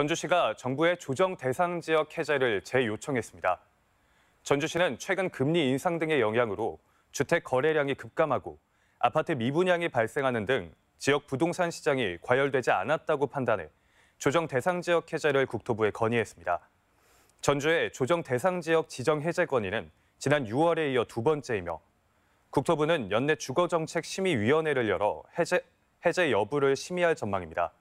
전주시가 정부의 조정 대상 지역 해제를 재요청했습니다. 전주시는 최근 금리 인상 등의 영향으로 주택 거래량이 급감하고 아파트 미분양이 발생하는 등 지역 부동산 시장이 과열되지 않았다고 판단해 조정 대상 지역 해제를 국토부에 건의했습니다. 전주의 조정 대상 지역 지정 해제 건의는 지난 6월에 이어 두 번째이며 국토부는 연내 주거정책 심의위원회를 열어 해제, 해제 여부를 심의할 전망입니다.